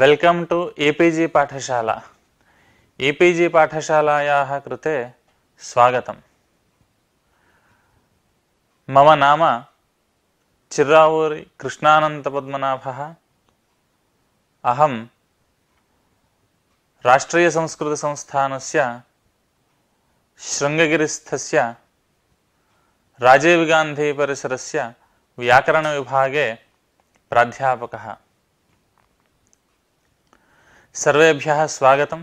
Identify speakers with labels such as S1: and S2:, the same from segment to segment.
S1: welcome to A P G Pathshala A P जी पाठशालायाः कृते स्वागतं मम नाम चिर्रावूरि कृष्णानन्दपद्मनाभः अहं राष्ट्रीयसंस्कृतसंस्थानस्य शृङ्गगिरिस्थस्य राजीवगान्धीपरिसरस्य व्याकरणविभागे प्राध्यापकः सर्वेभ्यः स्वागतं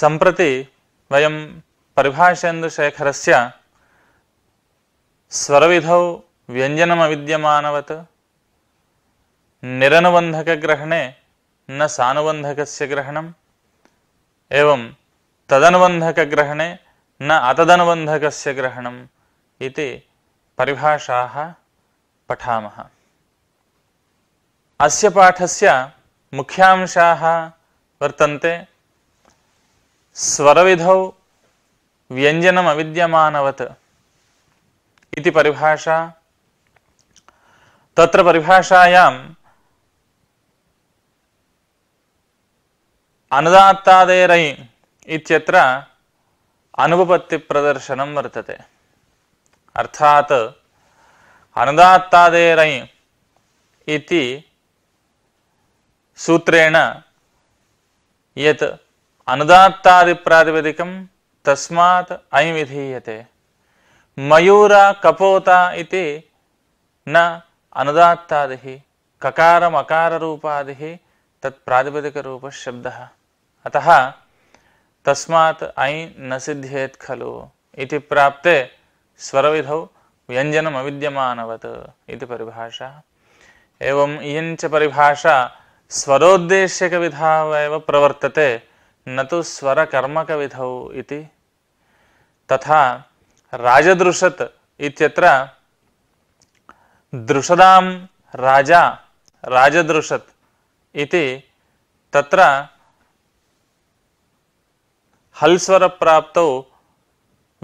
S1: सम्प्रति वयं परिभाषेन्दुशेखरस्य स्वरविधौ व्यञ्जनमविद्यमानवत् निरनुबन्धकग्रहणे न सानुबन्धकस्य ग्रहणम् एवं तदनुबन्धकग्रहणे न अतदनुबन्धकस्य ग्रहणम् इति परिभाषाः पठामः अस्य पाठस्य मुख्यांशाः वर्तन्ते स्वरविधौ व्यञ्जनमविद्यमानवत् इति परिभाषा तत्र परिभाषायाम् अनदात्तादेरै इत्यत्र अनुपपत्तिप्रदर्शनं वर्तते अर्थात् अनदात्तादेरै इति సూత్రేణ యత్ అనుదాత్తాది ప్రాతిపదికం తస్మాత్ అయం విధీయతే మయూర కపోత ఇది నా అనుదాత్తాది కకారమకార కకారమకారూపాది తత్ శబ్ద అత తస్మాత్ అయి నసిద్ధ్యేత్ ఖలు ఇది ప్రాప్తే స్వరవిధౌ వ్యంజనమవిద్యమానవత్ ఇది పరిభాష ఏం इयञ्च పరిభాష स्वरोद्देश्यकविधावेव प्रवर्तते न तु स्वरकर्मकविधौ इति तथा राजदृषत् इत्यत्र दृषदां राजा राजदृषत् इति तत्र हल्स्वरप्राप्तौ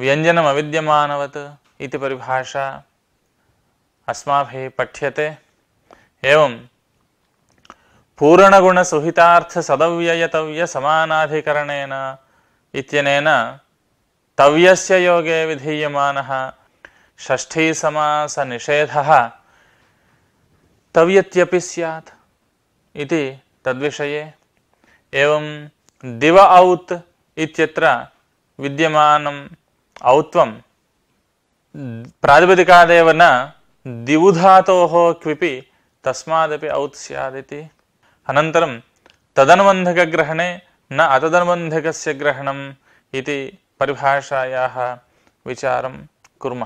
S1: व्यञ्जनमविद्यमानवत् इति परिभाषा अस्माभिः पठ्यते एवं ಪೂರ್ಣಗುಣ ಸುಹಿತಾರ್ಥ ಸದವ್ಯಯತವ್ಯ ಸಮಾನಾಧಿಕರಣೇನ ಇತ್ಯನೇನ ತವ್ಯಸ್ಯ ಯೋಗೇ ವಿಧೀಯಮಾನ ಷಷ್ಠೀ ಸಮಾಸ ನಿಷೇಧ ತವ್ಯತ್ಯಪಿ ಸ್ಯಾತ್ ಇತಿ ತದ್ವಿಷಯೇ ಏವಂ ದಿವ ಔತ್ ಇತ್ಯತ್ರ ವಿದ್ಯಮಾನಂ ಔತ್ವಂ ಪ್ರಾತಿಪದಿಕಾದೇವನ ದಿವುಧಾತೋ ಕ್ವಿಪಿ ತಸ್ಮಾದಪಿ ಔತ್ ಸ್ಯಾದಿತಿ అనంతరం తదనుబంధకగ్రహణే నా అతదనుబంధకస్య గ్రహణం ఇది పరిభాషాయా విచారం కుర్మ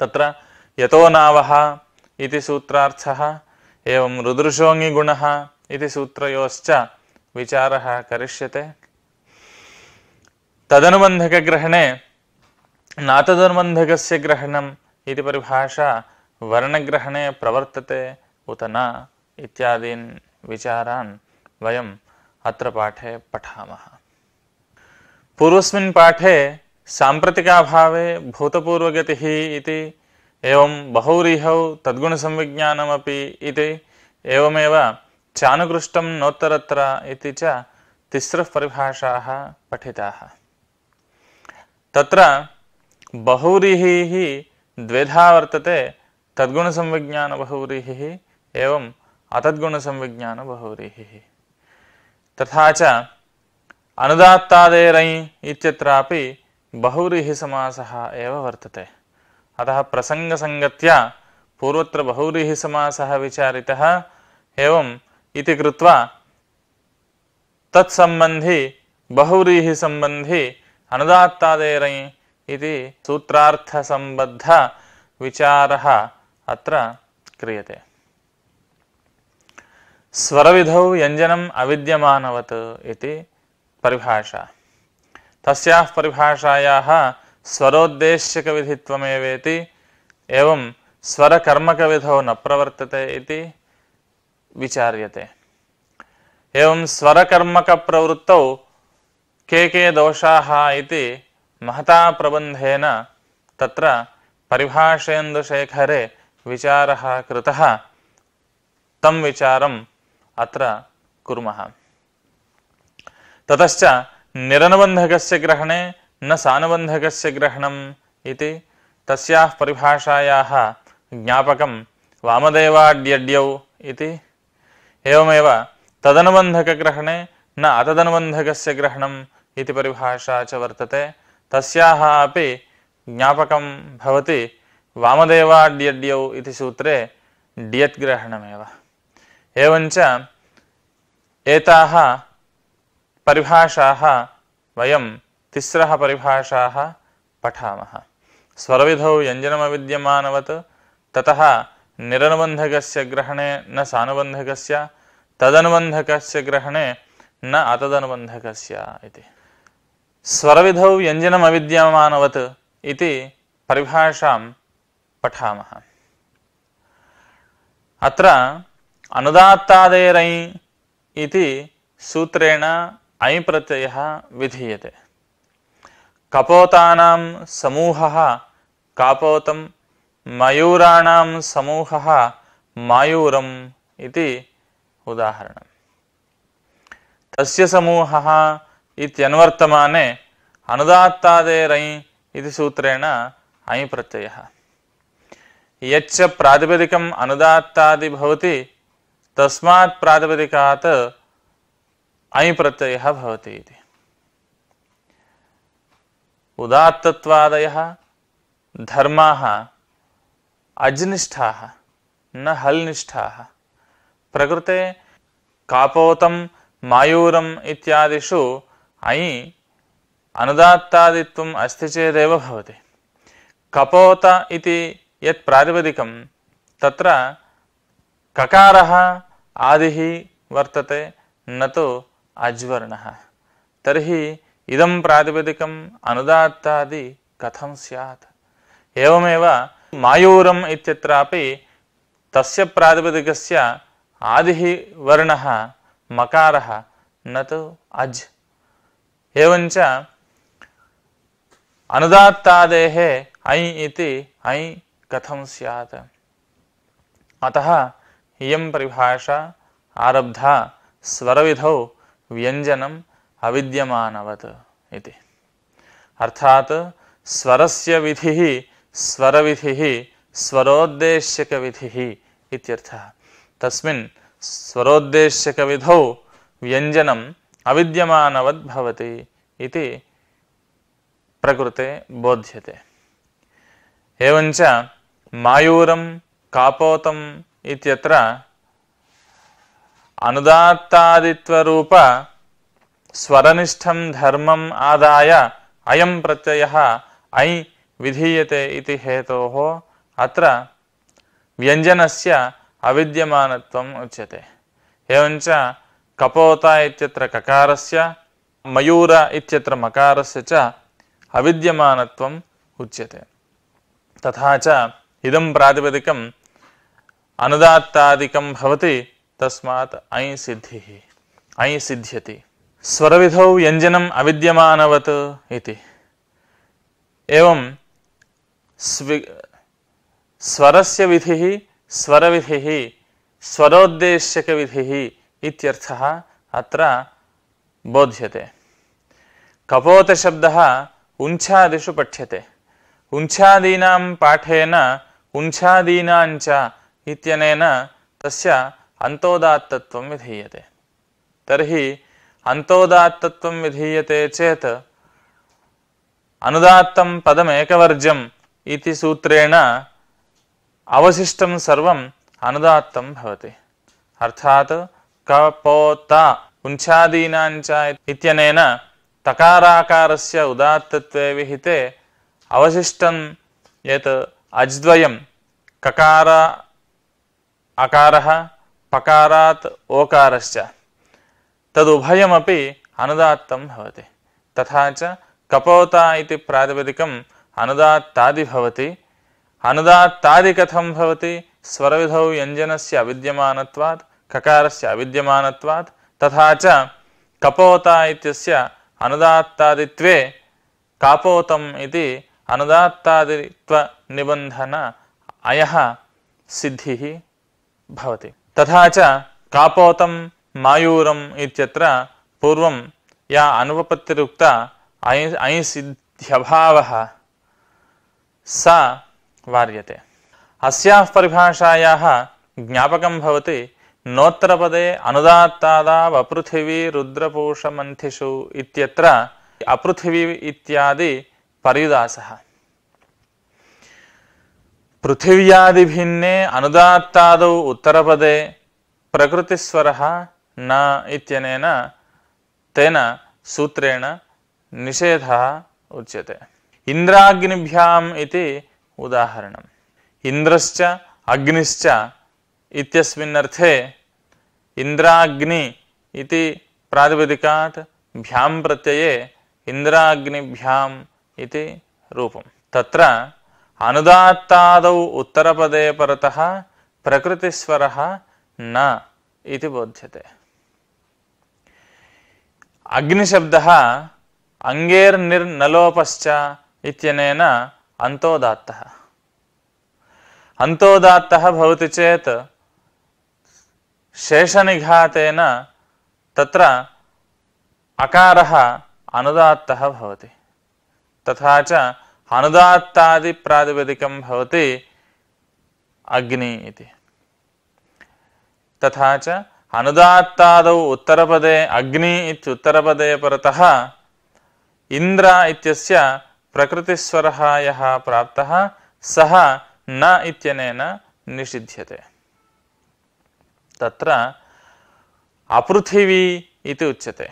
S1: తత్ర యతో నావహ ఇది సూత్రార్థ ఏం రుదృశోంగిగుణ ఇది సూత్రయోశ్చ విచార కరిష్యతే తదనుబంధకగ్రహణే నాతదనుబంధకస్య గ్రహణం ఇది పరిభాష వర్ణగ్రహణే ప్రవర్తతే ఉత నా इत्यादीन् विचारान् वयम् अत्र पाठे पठामः पूर्वस्मिन् पाठे साम्प्रतिकाभावे भूतपूर्वगतिः इति एवं बहुरीहौ तद्गुणसंविज्ञानमपि इति एवमेव चानुकृष्टं नोत्तरत्र इति च तिस्रः परिभाषाः पठिताः तत्र बहुव्रीहिः द्विधा वर्तते तद्गुणसंविज्ञानबहुव्रीहिः एवं अतद्गुणसंविज्ञानबहुर्रीहिः तथा च अनुदात्तादेरञ् इत्यत्रापि बहुरीहिसमासः एव वर्तते अतः प्रसङ्गसङ्गत्या पूर्वत्र बहुरीहिसमासः विचारितः एवम् इति कृत्वा तत्सम्बन्धि बहुव्रीहिसम्बन्धि अनुदात्तादेरै इति सूत्रार्थसम्बद्धविचारः अत्र क्रियते स्वरविधौ व्यंजनम अविद्यमानवत् परिभाषा तस्याः परिभाषायाः स्वरोद्देश्यकविधित्वमेवेति एवं स्वरकर्मकविधौ न प्रवर्तते इति विचार्यते एवं स्वरकर्मकप्रवृत्तौ के के दोषाः इति महता प्रबन्धेन तत्र परिभाषेन्दुशेखरे विचारः कृतः तं विचारं अत्र कुर्मः ततश्च ग्रहणे न सानुबन्धकस्य ग्रहणम् इति तस्याः परिभाषायाः ज्ञापकं न अतदनुबन्धकस्य ग्रहणम् इति परिभाषा च वर्तते तस्याः अपि ज्ञापकं भवति सूत्रे डियत् ग्रहणमेव ಎಂಚ ಪರಿಭಾಷಾ ವಯ್ರ ಪರಿಭಾಷಾ ಪಠಾ ಸ್ವರವಿಧೌ ವ್ಯಂಜನ ವಿದ್ಯಮವತ್ ತತಃ ನಿರನುಬ ಗ್ರಹಣೆ ನಾನುಬಂಧಕ್ರಹಣೆ ನತದನುಬಂಧಕರ ವ್ಯಂಜನ ವಿಮವತ್ ಇ अनुदात्तादेरै इति सूत्रेण ऐ प्रत्ययः विधीयते कपोतानां समूहः कापोतं मयूराणां समूहः मायूरम् इति उदाहरणम् तस्य समूहः इत्यन्वर्तमाने अनुदात्तादेरै इति सूत्रेण ऐ प्रत्ययः यच्च प्रातिपदिकम् अनुदात्तादि भवति तस्मात् प्रातिपदिकात् ऐ प्रत्ययः भवति इति उदात्तत्वादयः धर्माः अजनिष्ठाः न हल्निष्ठाः प्रकृते कापोतं मायूरम् इत्यादिषु अयि अनुदात्तादित्वम् अस्ति चेदेव कपोत इति यत् तत्र ककार आदि वर्तते न तु अज्वर्णः तर्हि इदं प्रातिपदिकम् अनुदात्तादि कथं स्यात् एवमेव मायूरम् इत्यत्रापि तस्य प्रातिपदिकस्य न तो अज् एवञ्च अनुदात्तादेः ऐ इति ऐ अतः इयं परिभाषा आरब्धा स्वरविधौ व्यञ्जनम् अविद्यमानवत् इति अर्थात् स्वरस्य विधिः स्वरविधिः स्वरोद्देश्यकविधिः इत्यर्थः तस्मिन् स्वरोद्देश्यकविधौ व्यञ्जनम् अविद्यमानवद् भवति इति प्रकृते बोध्यते एवञ्च मायूरं कापोतम् इत्यत्र अनुदात्तादित्वरूप स्वरनिष्ठं धर्मम् आदाय अयं प्रत्ययः ऐ विधीयते इति हेतोः अत्र व्यञ्जनस्य अविद्यमानत्वम् उच्यते एवञ्च कपोत इत्यत्र ककारस्य मयूर इत्यत्र मकारस्य च अविद्यमानत्वम् उच्यते तथा च इदं प्रातिपदिकं अनुदात्तादिकं भवति तस्मात् ऐंसिद्धिः ऐंसिध्यति स्वरविधौ व्यञ्जनम् अविद्यमानवत् इति एवं स्वरस्य विधिः स्वरविधिः स्वरोद्देश्यकविधिः इत्यर्थः अत्र बोध्यते कपोतशब्दः उञ्छादिषु पठ्यते उञ्छादीनां पाठेन उञ्छादीनाञ्च इत्यनेन तस्य अन्तोदात्तत्वं विधीयते तर्हि अन्तोदात्तत्वं विधीयते चेत् अनुदात्तं पदमेकवर्ज्यम् इति सूत्रेण अवशिष्टं सर्वम् अनुदात्तं भवति अर्थात् कपोत उञ्छादीनाञ्च इत्यनेन तकाराकारस्य उदात्तत्वे विहिते अवशिष्टं यत् अज्द्वयं ककार अकार पकारा ओकारश्च तदुभयमपि अनुदात्तं तथा च कपोता इति प्रातिपदिकम् अनुदात्तादि भवति अनुदात्तादि कथं व्यंजन स्वरविधौ व्यञ्जनस्य अविद्यमानत्वात् ककारस्य अविद्यमानत्वात् तथा च कपोता इत्यस्य अनुदात्तादित्वे कापोतम् इति अनुदात्तादित्वनिबन्धन भवति तथा च कापोतं मायूरम् इत्यत्र पूर्वं या अनुपपत्तिरुक्ता ऐ सा वार्यते अस्याः परिभाषायाः ज्ञापकं भवति नोत्तरपदे अनुदात्तादावपृथिवी रुद्रपूषमन्थिषु इत्यत्र अपृथिवी इत्यादि परिदासः पृथिव्यादिभिन्ने अनुदात्तादौ उत्तरपदे प्रकृतिस्वर न इत्यनेन तेन सूत्रेण निषेधः उच्यते इन्द्राग्निभ्याम् इति उदाहरणम् इन्द्रश्च अग्निश्च इत्यस्मिन्नर्थे इन्द्राग्नि इति प्रातिपदिकात् भ्यां प्रत्यये इन्द्राग्निभ्याम् इति रूपं तत्र ಅನುದಾತ್ತಾದೌ ಉತ್ತರಪದೇ ಪರತಃ ಪ್ರಕೃತಿಸ್ವರ ನ ಇತಿ ಬೋಧ್ಯತೆ ಅಗ್ನಿಶಬ್ದ ನಿರ್ನಲೋಪಶ್ಚ ಇತ್ಯನೇನ ಅಂತೋದಾತ್ತ ಅಂತೋದಾತ್ತ ಭವತಿ ಚೇತ್ ಶೇಷನಿಘಾತೇನ ತತ್ರ ಅಕಾರ ಅನುದಾತ್ತ ಭವತಿ ತಥಾಚ अनुदात्तादि अग्नि तथा च अनुदात्तादौ उत्तरपदे अग्नि इत्युत्तरपदे परतः इन्द्र इत्यस्य प्रकृतिस्वरः यः न इत्यनेन निषिध्यते तत्र अपृथिवी इति उच्यते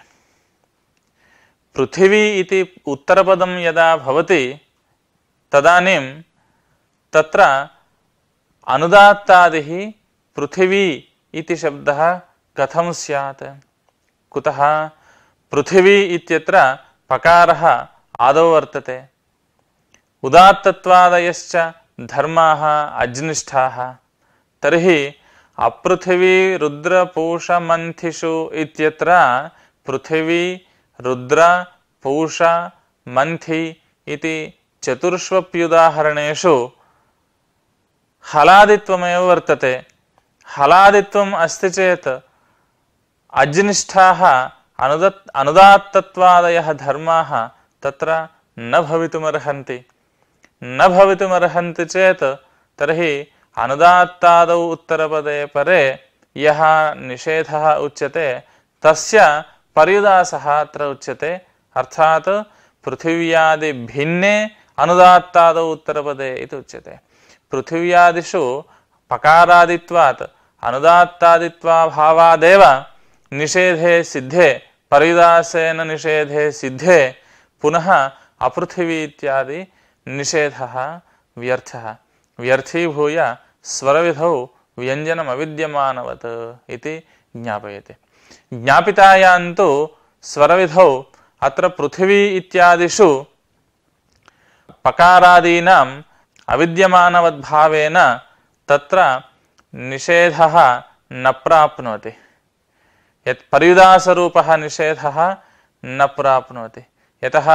S1: पृथिवी इति उत्तरपदं यदा भवति तदानीं तत्र अनुदात्तादिः पृथिवी इति शब्दः कथं स्यात् कुतः पृथिवी इत्यत्र पकारः आदौ वर्तते उदात्तत्वादयश्च धर्माः अज्निष्ठाः तर्हि अपृथिवी रुद्रपूषमन्थिषु इत्यत्र पृथिवी रुद्र पूष मन्थि इति ಚತುರ್ಷ್ವಪ್ಯುದಾಹರಣೇಶು ಹಲಾದಿತ್ವಮೇವ ವರ್ತತೆ ಹಲಾದಿತ್ವಂ ಅಸ್ತಿ ಚೇತ್ ಅಜ್ನಿಷ್ಠಾ ಅನುದತ್ ಅನುದಾತ್ತತ್ವಾದಯ ಧರ್ಮ ತತ್ರ ನ ಭವಿತುಮರ್ಹಂತಿ ನ ಭವಿತುಮರ್ಹಂತಿ ಚೇತ್ ತರ್ಹಿ ಅನುದಾತ್ತಾದೌ ಉತ್ತರಪದೇ ಪರೇ ಯಹ ನಿಷೇಧ ಉಚ್ಯತೆ ತಸ್ಯ ಪರ್ಯುದಾಸಃ ಅತ್ರ ಉಚ್ಯತೆ ಅರ್ಥಾತ್ ಪೃಥಿವ್ಯಾದಿ ಭಿನ್ನೇ ಅನುದಾತ್ತಾದ ಉತ್ತರಪದೇ ಇದು ಉಚ್ಯತೆ ಪೃಥಿವ್ಯಾದಿಷು ಪಕಾರಾದಿತ್ವಾತ್ ಅನುದಾತ್ತಾದಿತ್ವಾಭಾವಾದೇವ ನಿಷೇಧೆ ಸಿದ್ಧೇ ಪರಿದಾಸೇನ ನಿಷೇಧೆ ಸಿದ್ಧೇ ಪುನಃ ಅಪೃಥಿವಿ ಇತ್ಯಾದಿ ನಿಷೇಧ ವ್ಯರ್ಥ ವ್ಯರ್ಥೀಭೂಯ ಸ್ವರವಿಧೌ ವ್ಯಂಜನಮ ವಿದ್ಯಮಾನವತ್ ಇತಿ ಜ್ಞಾಪಯತೆ ಜ್ಞಾಪಿತಾಯಂತೂ ಸ್ವರವಿಧೌ ಅತ್ರ ಪೃಥಿವಿ ಇತ್ಯಾದಿಷು ಪಕಾರಾದೀನಾಂ ಅವಿದ್ಯಮಾನವದ್ಭಾವೇನ ತತ್ರ ನಿಷೇಧ ನ ಪ್ರಾಪ್ನೋತಿ ಯತ್ ಪರಿಯುದಾಸರೂಪ ನಿಷೇಧ ನ ಪ್ರಾಪ್ನೋತಿ ಯತಃ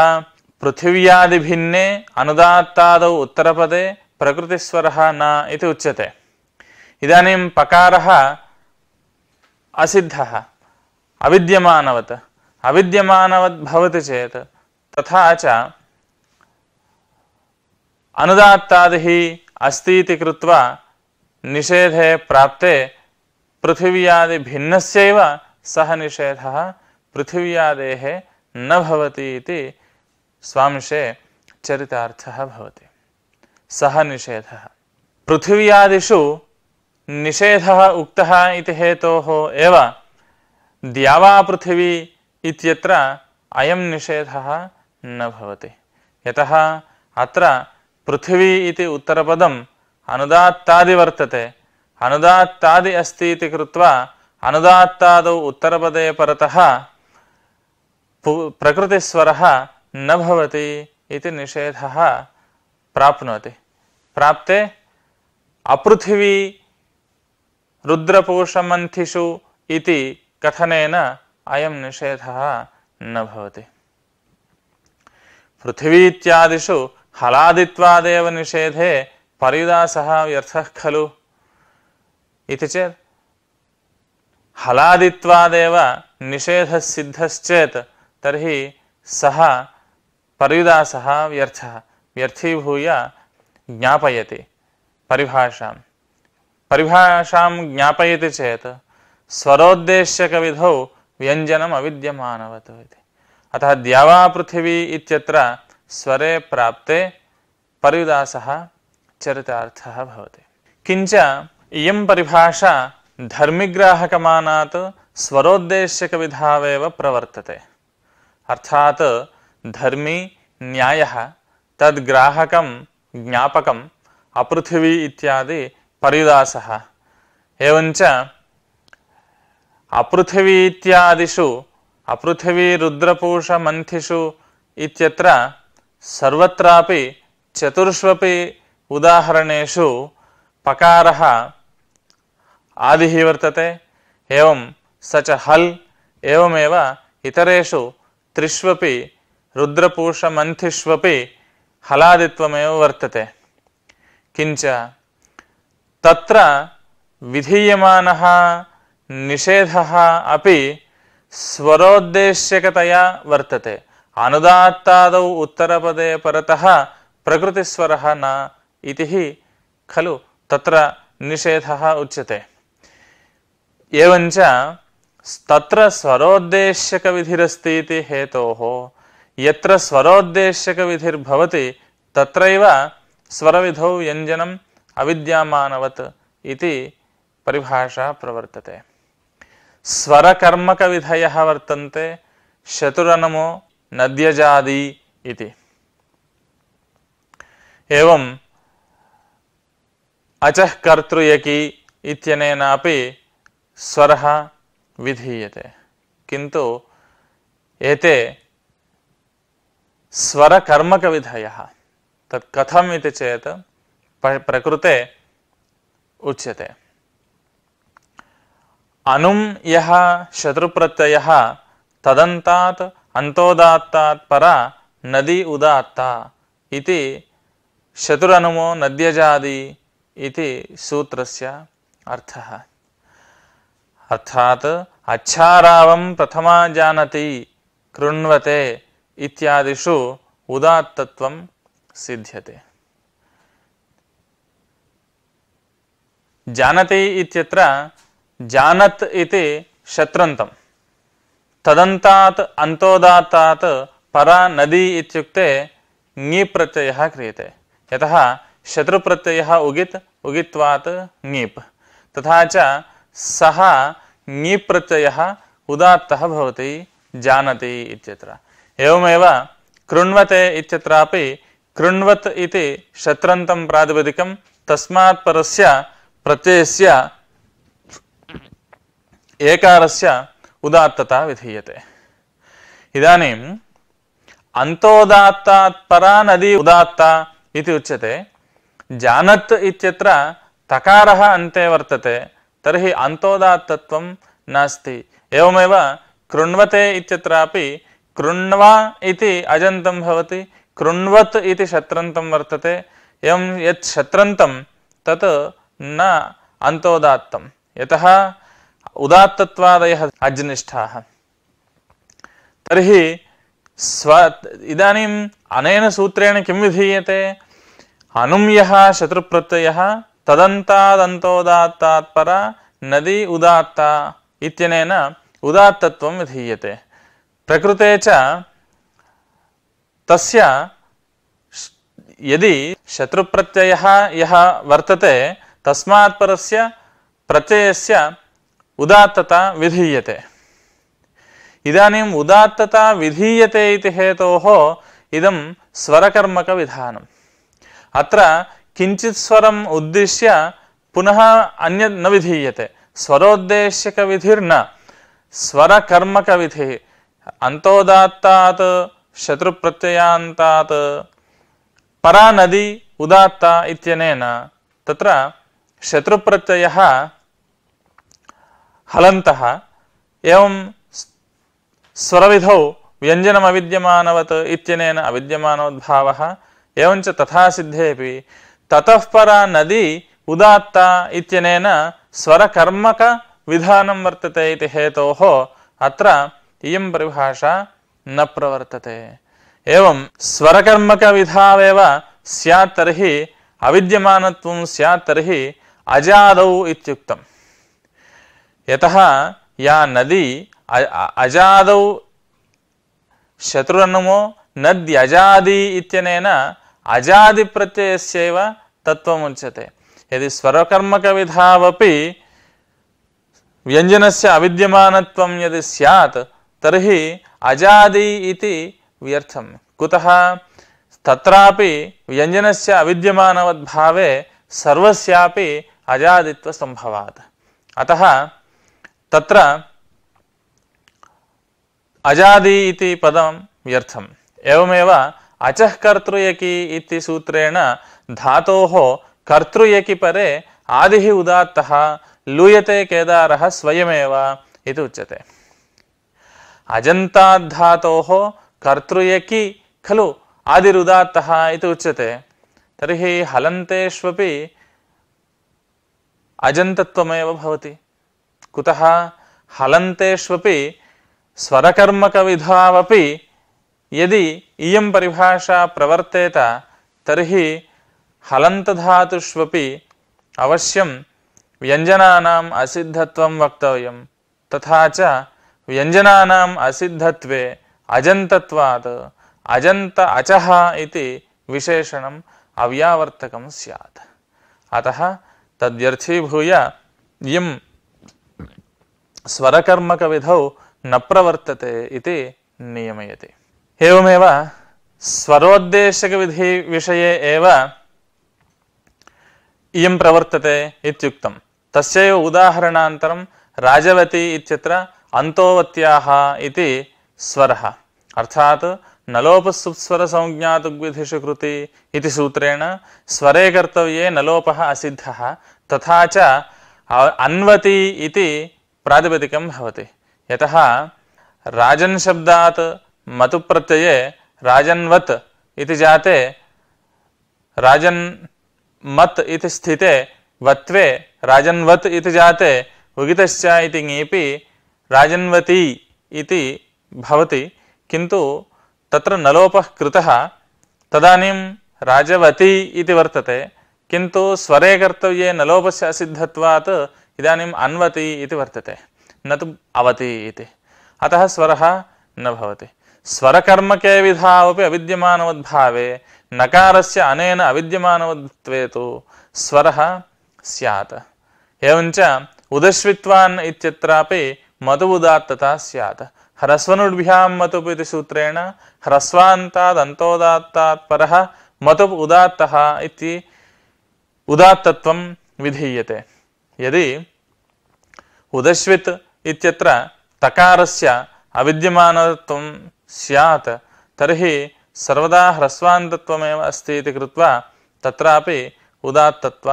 S1: ಭಿನ್ನೇ ಅನುದಾತ್ತಾದೌ ಉತ್ತರಪದೇ ಪ್ರಕೃತಿಸ್ವರಃ ನ ಇತಿ ಉಚ್ಯತೆ ಇದಾನಿಂ ಪಕಾರಃ ಅಸಿದ್ಧಃ ಅವಿದ್ಯಮಾನವತ್ ಅವಿದ್ಯಮಾನವದ್ಭವತಿ ಚೇತ್ ತಥಾ ಚ अनुदात्तादि अस्तीति कृत्वा निषेधे प्राप्ते पृथिव्यादिभिन्नस्यैव सः निषेधः पृथिव्यादेः न भवति इति स्वांशे चरितार्थः भवति सः निषेधः पृथिव्यादिषु निषेधः उक्तः इति हेतोः एव द्यावापृथिवी इत्यत्र अयं निषेधः न भवति यतः अत्र ಪೃಥಿವೀ ಇತಿ ಉತ್ತರಪದಂ ಅನುದಾತ್ತಾದಿ ವರ್ತತೆ ಅನುದಾತ್ತಾದಿ ಅಸ್ತಿ ಇತಿ ಕೃತ್ವಾ ಅನುದಾತ್ತಾದವು ಉತ್ತರಪದೇ ಪರತಃ ಪು ಪ್ರಕೃತಿಸ್ವರಃ ನ ಇತಿ ನಿಷೇಧ ಪ್ರಾಪ್ನೋತಿ ಪ್ರಾಪ್ತೆ ಅಪೃಥಿವೀ ರುದ್ರಪೂಷಮಂಥಿಷು ಇತಿ ಕಥನೇನ ಅಯಂ ನಿಷೇಧ ನ ಪೃಥಿವೀತ್ಯಾದಿಷು हलादित्वादेव निषेधे परिदासः व्यर्थः खलु इति चेत् हलादित्वादेव निषेधसिद्धश्चेत् तर्हि सः परिदासः व्यर्थः व्यर्थीभूय ज्ञापयति परिभाषां परिभाषां ज्ञापयति चेत् स्वरोद्देश्यकविधौ व्यञ्जनम् अविद्यमानवत् इति अतः द्यावा पृथिवी इत्यत्र स्वरे प्राप्ते पर्युदासः चरितार्थः भवति किञ्च इयं परिभाषा धर्मिग्राहकमानात् स्वरोद्देश्यकविधावेव प्रवर्तते अर्थात् धर्मी न्यायः तद्ग्राहकं ज्ञापकम् अपृथिवी इत्यादि पर्युदासः एवञ्च अपृथिवी इत्यादिषु अपृथिवीरुद्रपूषमन्थिषु इत्यत्र ಸರ್ವತ್ರಾಪಿ ಚತುರ್ಷ್ವಪಿ ಉದಾಹರಣೇಷು ಪಕಾರಃ ಆದಿಃ वर्तते एवं स च हल् एवमेव इतरेषु त्रिष्वपि रुद्रपूषमन्थिष्वपि हलादित्वमेव वर्तते किञ्च तत्र विधीयमानः निषेधः अपि स्वरोद्देश्यकतया वर्तते ಅನುದಾತ್ತಾದವು ಉತ್ತರಪದೇ ಪರತಃ ಪ್ರಕೃತಿಸ್ವರ ನ ಇತಿ ಖಲು ತತ್ರ ನಿಷೇಧ ಉಚ್ಯತೆ ಏವಂಚ ತತ್ರ ಸ್ವರೋದ್ದೇಶ್ಯಕವಿಧಿರಸ್ತಿ ಇತಿ ಹೇತೋಃ ಯತ್ರ ಸ್ವರೋದ್ದೇಶ್ಯಕವಿಧಿರ್ಭವತಿ ತತ್ರೈವ ಸ್ವರವಿಧೌ ವ್ಯಂಜನಂ ಅವಿದ್ಯಾಮಾನವತ್ ಇತಿ ಪರಿಭಾಷಾ ಪ್ರವರ್ತತೆ ಸ್ವರಕರ್ಮಕವಿಧಯ ವರ್ತಂತೆ ಶತುರನಮೋ नद्यजादी इति एवम् अचः कर्तृयकी इत्यनेनापि स्वरः विधीयते किन्तु एते स्वरकर्मकविधयः तत् कथम् इति चेत् प्रकृते उच्यते अनुं यः शत्रुप्रत्ययः तदन्तात् అంతోదాత్తాత్ పర నది ఉదాత్త ఇది శతురనుమో నద్యజాది ఇది సూత్రస్య అర్థ అర్థాత్ అచ్చారావం ప్రథమా జానతి కృణ్వతే ఇత్యాదిషు ఉదాత్తత్వం సిద్ధ్యతే జానతి ఇత్యత్ర జానత్ ఇది శత్రంతం तदन्तात् अन्तोदात्तात् परा नदी इत्युक्ते ङि प्रत्ययः क्रियते यतः शत्रुप्रत्ययः उगित उगित्वात् ङीप् तथा च सः ङीप्रत्ययः उदात्तः भवति जानति इत्यत्र एवमेव कृण्वते इत्यत्रापि कृण्वत् इति शत्रन्तं प्रातिपदिकं तस्मात् परस्य प्रत्ययस्य एकारस्य उदात्तता विधीयते इदानीम् अन्तोदात्तात् परा नदी उदात्ता इति उच्यते जानत् इत्यत्र तकारः अन्ते वर्तते तर्हि अन्तोदात्तत्वं नास्ति एवमेव कृण्वते इत्यत्रापि कृण्वा इति अजन्तं भवति कृण्वत् इति शत्रन्तं वर्तते एवं यत् शत्रन्तं तत् न अन्तोदात्तं यतः उदात्तत्वादयः अजनिष्ठाः तर्हि स्व इदानीम् अनेन सूत्रेण किं विधीयते अनुं यः शत्रुप्रत्ययः तदन्तादन्तोदात्तात्पर नदी उदात्ता इत्यनेन उदात्तत्वं विधीयते प्रकृते च तस्य यदि शत्रुप्रत्ययः यः वर्तते तस्मात् परस्य प्रत्ययस्य उदात्तता विधीयते इदानीम् उदात्तता विधीयते इति हेतोः इदं स्वरकर्मकविधानम् अत्र किञ्चित् स्वरम् उद्दिश्य पुनः अन्यत् न विधीयते स्वरोद्देश्यकविधिर्न स्वरकर्मकविधिः अन्तोदात्तात् शत्रुप्रत्ययान्तात् परानदी उदात्ता इत्यनेन तत्र शत्रुप्रत्ययः ಹಲಂತಹ ಏವಂ ಸ್ವರವಿಧೌ ವ್ಯಂಜನಮವಿದ್ಯಮಾನವತ್ ಇತ್ಯನೇನ ಅವಿದ್ಯಮಾನೋದ್ಭಾವ ಏವಂಚ ತಥಾ ಸಿದ್ಧೇಪಿ ತತಃಪರ ನದಿ ಉದಾತ್ತ ಇತ್ಯನೇನ ಸ್ವರಕರ್ಮಕ ವಿಧಾನಂ ವರ್ತತೆ ಇತಿ ಹೇತೋಃ ಅತ್ರ ಇಯಂ ಪರಿಭಾಷಾ ನ ಪ್ರವರ್ತತೆ ಏವಂ ಸ್ವರಕರ್ಮಕ ವಿಧಾವೇವ ಸ್ಯಾತ್ ತರ್ಹಿ ಅವಿದ್ಯಮಾನತ್ವಂ ಸ್ಯಾತ್ ತರ್ಹಿ ಅಜಾದೌ ಇತ್ಯುಕ್ತಂ यतः या नदी अजादौ शत्रुरन्नमो नद्यजादी इत्यनेन अजादिप्रत्ययस्यैव तत्त्वमुच्यते यदि स्वरकर्मकविधावपि व्यञ्जनस्य अविद्यमानत्वं यदि स्यात् तर्हि अजादि इति व्यर्थं कुतः तत्रापि व्यञ्जनस्य अविद्यमानवद्भावे सर्वस्यापि अजादित्वसम्भवात् अतः ತತ್ರ ಅಜಾದಿ ಇತಿ ಪದಂ ವ್ಯರ್ಥ ಏವಮೇವ ಅಚಃ ಕರ್ತೃಯಕಿ ಇತಿ ಸೂತ್ರೇಣ ಧಾತೋ ಕರ್ತೃಯಕಿ ಪರೆ ಆದಿ ಉದಾತ್ತ ಲೂಯತೆ ಕೇದಾರ ಸ್ವಯಮೇವ ಇದು ಉಚ್ಯತೆ ಅಜಂತಾಧಾತೋ ಕರ್ತೃಯಕಿ ಖಲು ಆದಿರುದಾತ್ತ ಇದು ಉಚ್ಯತೆ ತರ್ಹಿ ಹಲಂತೇಷ್ವಪಿ ಅಜಂತತ್ವಮೇವ ಭವತಿ कुतः हलन्तेष्वपि स्वरकर्मकविधावपि यदि इयं परिभाषा प्रवर्तेत तर्हि हलन्तधातुष्वपि अवश्यं व्यञ्जनानाम् असिद्धत्वं वक्तव्यं तथा च व्यञ्जनानाम् असिद्धत्वे अजन्तत्वात् अजन्त अचः इति विशेषणम् अव्यावर्तकं स्यात् अतः तद्यर्थीभूय इयं स्वरकर्मकविधौ न प्रवर्तते इति नियमयति एवमेव स्वरोद्देशकविधि विषये एव इयं प्रवर्तते इत्युक्तं तस्यैव उदाहरणान्तरं राजवती इत्यत्र अन्तोवत्याः इति स्वरः अर्थात् नलोपसुप्स्वरसंज्ञातुग्विधिषु कृति इति सूत्रेण स्वरे कर्तव्ये नलोपः असिद्धः तथा च अन्वती इति प्रातिपदिकं यहाजन शब्द मतु शब्दात् राजन्वत् जाते राजन् मत् इति स्थिते वत्वे राजन्वत् इति जाते उगितश्च राजन्वती इति भवति किन्तु तत्र नलोपः कृतः राजवती इति वर्तते किन्तु स्वरे कर्तव्ये नलोपस्य असिद्धत्वात् ಇಂ ಅನ್ವತಿ ಇರ್ತದೆ ನವತಿ ಇತ ಸ್ವರ ಸ್ವರಕರ್ಮಕೇ ವಿಧಾವಿ ಅವಿಧ್ಯಮದ್ಭಾವೇ ನಕಾರ ಸ್ವರ ಸ್ಯಾತ್ವಚಸ್ವಿತ್ವಾನ್ ಇತ್ತ ಸ್ಯಾತ್ ಹ್ರಸ್ವನುಡ್ಭ್ಯಾಂ ಮತಪ್ತಿ ಸೂತ್ರೇ ಹ್ರಸ್ವಾಂಥೋದರ ಮತಪ್ ಮತು ಉದಾತ್ತ यदि उदश्वित् इत्यत्र तकारस्य अविद्यमानत्वं स्यात् तर्हि सर्वदा ह्रस्वान्तत्वमेव अस्ति इति कृत्वा तत्रापि उदात्तत्व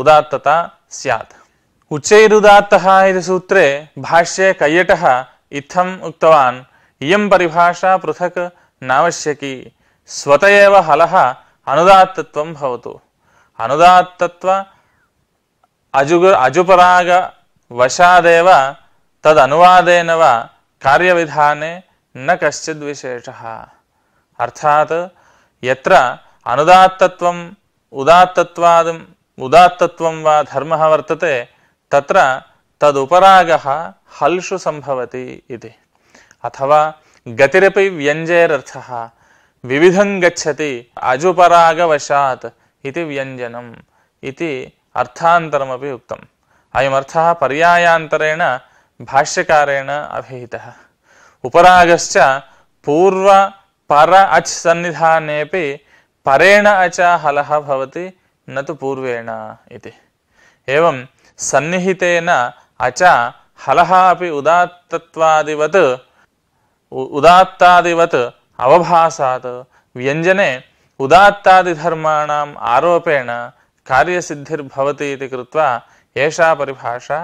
S1: उदात्तता स्यात् उच्चैरुदात्तः इति सूत्रे भाष्ये कैयटः इत्थम् उक्तवान् इयं परिभाषा पृथक् नावश्यकी स्वत एव हलः अनुदात्तत्वं भवतु अनुदात्तत्व अजुगु अजुपरागवशादेव तदनुवादेन वा कार्यविधाने न कश्चिद्विशेषः अर्थात् यत्र अनुदात्तत्वम् उदात्तत्वादम् उदात्तत्वं वा धर्मः वर्तते तत्र तदुपरागः हल्षु सम्भवति इति अथवा गतिरपि व्यञ्जेरर्थः विविधं गच्छति अजुपरागवशात् इति व्यञ्जनम् इति ಅರ್ಥಾಂತರಮಿ ಉಕ್ತಂ ಅಯಮರ್ಥ ಪರ್ಯಾಯಾಂತರೇಣ ಭಾಷ್ಯಕಾರೇಣ ಅಭಿಹಿತ ಉಪರಾಗಶ್ಚ ಪೂರ್ವ ಪರ ಅಚ್ ಸನ್ನಿಧಾನೇಪಿ ಪರೇಣ ಅಚ ಹಲಹ ಭವತಿ ನತು ಪೂರ್ವೇಣ ಇತಿ ಏವಂ ಸನ್ನಿಹಿತೇನ ಅಚ ಹಲಹ ಅಪಿ ಉದಾತ್ತತ್ವಾದಿವತ್ ಉದಾತ್ತಾದಿವತ್ ಅವಭಾಸಾತ್ ವ್ಯಂಜನೆ ಉದಾತ್ತಾದಿಧರ್ಮಾಣಂ ಆರೋಪೇಣ ಕಾರ್ಯಸಿದ್ಧಿರ್ಭವತಿ ಇತಿ ಕೃತ್ವ ಏಷಾ ಪರಿಭಾಷಾ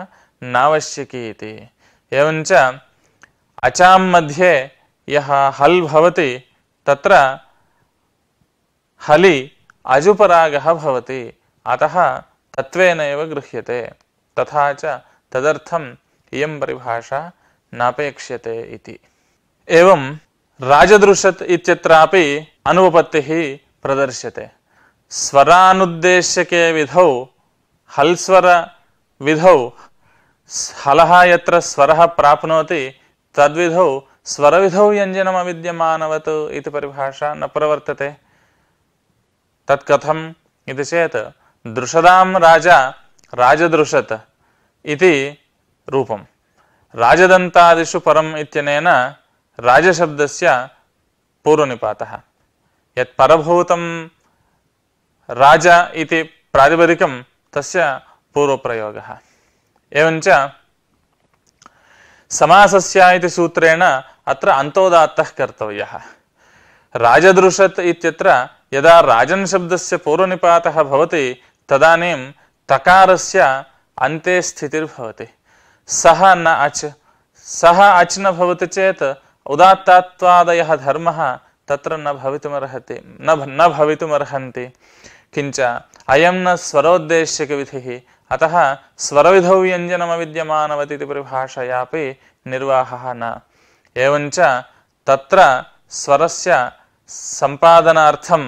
S1: ನಾವಶ್ಯಕಿ ಇತಿ ಏವಂಚ ಅಚಾಂ ಮಧ್ಯೆ ಯಹ ಹಲ್ ಭವತಿ ತತ್ರ ಹಲಿ ಅಜುಪರಾಗಃ ಭವತಿ ಅತಃ ತತ್ವೇನೈವ ಗೃಹ್ಯತೆ ತಥಾ ತದರ್ಥಂ ಇಯಂ ಪರಿಭಾಷಾ ನಾಪೇಕ್ಷ್ಯತೆ ಇತಿ ಏವಂ ರಾಜದೃಶತ್ ಇತ್ಯತ್ರಾಪಿ ಪ್ರದರ್ಶ್ಯತೆ स्वरानुद्देश्यके विधौ हल्स्वरविधौ हलः यत्र स्वरः प्राप्नोति तद्विधौ स्वरविधौ व्यञ्जनम् अविद्यमानवत् इति परिभाषा न प्रवर्तते तत् कथम् इति चेत् दृषदां राजा राजदृषत् इति रूपं राजदन्तादिषु परम् इत्यनेन राजशब्दस्य पूर्वनिपातः यत् परभूतं राजा इति प्रातिपदिकं तस्य पूर्वप्रयोगः एवञ्च समासस्य इति सूत्रेण अत्र अन्तोदात्तः कर्तव्यः राजदृशत् इत्यत्र यदा राजन् शब्दस्य पूर्वनिपातः भवति तदानीं तकारस्य अन्ते स्थितिर्भवति सः न अच् सः अच् न भवति चेत् उदात्तात्वादयः धर्मः तत्र न भवितुमर्हति न न भवितुमर्हन्ति ಕಿಂಚ ಅಯಂನ ಸ್ವರೋದ್ದೇಶ್ಯಕವಿಧಿ ಅತಃ ಸ್ವರವಿಧೌ ವ್ಯಂಜನಮವಿದ್ಯಮಾನವತಿತಿ ಪರಿಭಾಷಯಾಪಿ ನಿರ್ವಾಹ ನ ಏವಂಚ ತತ್ರ ಸ್ವರಸ್ಯ ಸಂಪಾದನಾರ್ಥಂ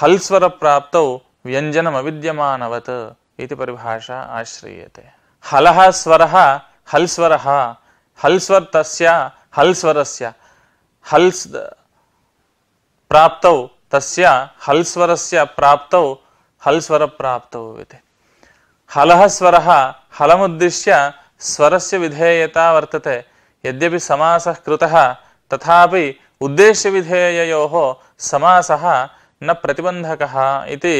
S1: ಹಲ್ ಸ್ವರ ಪ್ರಾಪ್ತೌ ವ್ಯಂಜನಮವಿದ್ಯಮಾನವತ್ ಇತಿ ಪರಿಭಾಷಾ ಆಶ್ರೀಯತೆ ಹಲಹ ಸ್ವರ ಹಲ್ಸ್ವರ ಸ್ವರಃ ಹಲ್ ಸ್ವರ್ ಪ್ರಾಪ್ತೌ ತಸ್ಯ ಹಲ್ಸ್ವರಸ್ಯ ಪ್ರಾಪ್ತವು ಹಲ್ಸ್ವರ ಪ್ರಾಪ್ತವು ಇದೆ ಹಲಹ ಸ್ವರ ಹಲಮುದ್ದೇಶ್ಯ ಸ್ವರಸ್ಯ ವಿಧೇಯತ ವರ್ತತೆ ಯದ್ಯಪಿ ಸಮಾಸ ಕೃತ ತಥಾಪಿ ಉದ್ದೇಶ್ಯ ವಿಧೇಯೋ ಸಮಾಸ ನ ಪ್ರತಿಬಂಧಕ ಇತಿ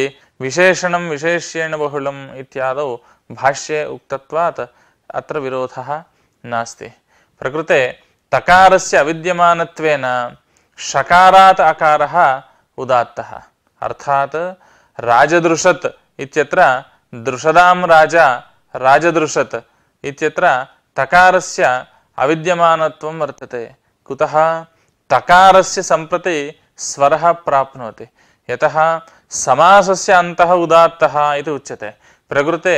S1: ವಿಶೇಷಣ ವಿಶೇಷ್ಯೇಣ ಬಹುಳಂ ಇತ್ಯಾದೌ ಭಾಷ್ಯೆ ಉಕ್ತತ್ವಾತ್ ಅತ್ರ ವಿರೋಧ ನಾಸ್ತಿ ಪ್ರಕೃತೆ ತಕಾರಸ್ಯ ಅವಿದ್ಯಮಾನತ್ವೇನ ಶಕಾರಾತ್ ಅಕಾರ उदात्तः अर्थात् राजदृशत् इत्यत्र दृषदां राजा राजदृशत् इत्यत्र तकारस्य अविद्यमानत्वं वर्तते कुतः तकारस्य सम्प्रति स्वरः प्राप्नोति यतः समासस्य अन्तः उदात्तः इति उच्यते प्रकृते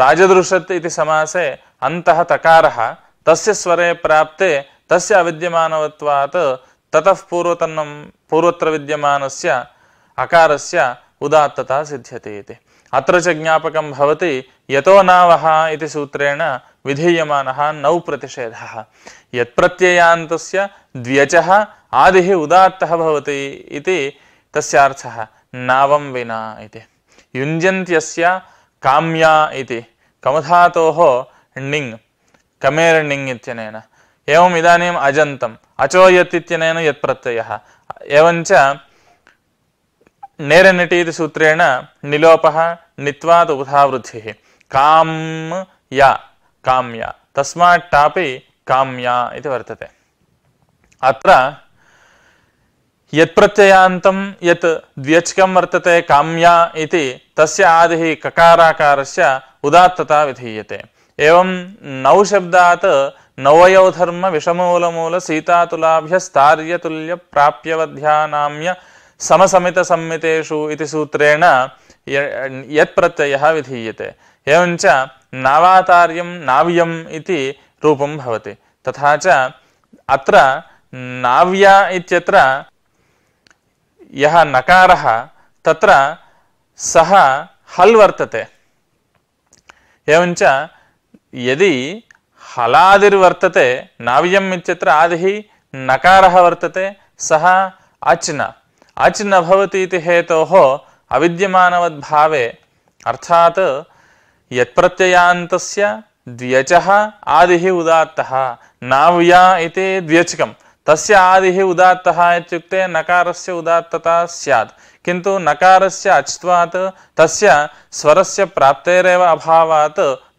S1: राजदृशत् इति समासे अन्तः तकारः तस्य स्वरे प्राप्ते तस्य अविद्यमानवत्वात् ततः पूर्वतन्नं पूर्वत्र विद्यमानस्य अकारस्य उदात्तता सिद्ध्यते इति अत्र च ज्ञापकं भवति यतो नावः इति सूत्रेण विधीयमानः नौ प्रतिषेधः यत्प्रत्ययान्तस्य द्व्यचः आदिः उदात्तः भवति इति तस्यार्थः नावं विना इति युञ्जन्त्यस्य काम्या इति कमधातोः णिङ् कमेर्णिङ् इत्यनेन ಏವಂ ಇದಾನೀಂ ಅಜಂತಂ ಅಚೋಯತ್ತಿತ್ಯನೇನ ಯತ್ ಪ್ರತ್ಯಯ ಏವಂಚ ನೇರನಿಟಿ ಇದು ಸೂತ್ರೇಣ ನಿಲೋಪ ನಿತ್ವಾದ ಉಧಾವೃದ್ಧಿ ಕಾಮ್ಯ ಕಾಮ್ಯ ತಸ್ಮಾತ್ ಟಾಪಿ ಕಾಮ್ಯ ಇದು ವರ್ತದೆ ಅತ್ರ ಯತ್ ಯತ್ಪ್ರತ್ಯಯಾಂತಂ ಯತ್ ದ್ವ್ಯಚ್ಕಂ ವರ್ತತೆ ಕಾಮ್ಯ ಇತಿ ತಸ್ಯ ಆದಿಃ ಕಕಾರಾಕಾರಸ್ಯ ಉದಾತ್ತತಾ ವಿಧೀಯತೆ ಏವಂ ನೌ ಶಬ್ದಾತ್ नवयवधर्म विषमूल मूल सीताभ्य प्राप्यवध्यानाम्य समसमित समितेषु इति सूत्रेण यत् प्रत्ययः विधीयते एवञ्च नावातार्यं नाव्यम् इति रूपं भवति तथा च अत्र नाव्या इत्यत्र यः नकारः तत्र सः हल् वर्तते एवञ्च यदि ಹಲಾದಿರ್ವರ್ತತೆ ನಾವ್ಯಂ ಇತ್ಯತ್ರ ಆದಿ ನಕಾರ ವರ್ತತೆ ಸಹ ಅಚ್ನ ಅಚ್ ನ ಭವತಿ ಇತಿ ಹೇತೋಃ ಅವಿದ್ಯಮಾನವದ್ಭಾವೆ ಅರ್ಥಾತ್ ಯತ್ಪ್ರತ್ಯಯಾಂತಸ್ಯ ದ್ವ್ಯಚಃ ಆದಿಹಿ ಉದಾತ್ತಃ ನಾವ್ಯ ಇತಿ ತಸ್ಯ ಆದಿಹಿ ಉದಾತ್ತಃ ಇತ್ಯುಕ್ತೆ ನಕಾರಸ್ಯ ಉದಾತ್ತತಾ ಸ್ಯಾತ್ किंतु नकार से अच्वात् तस्य स्वरस्य प्राप्तेरेव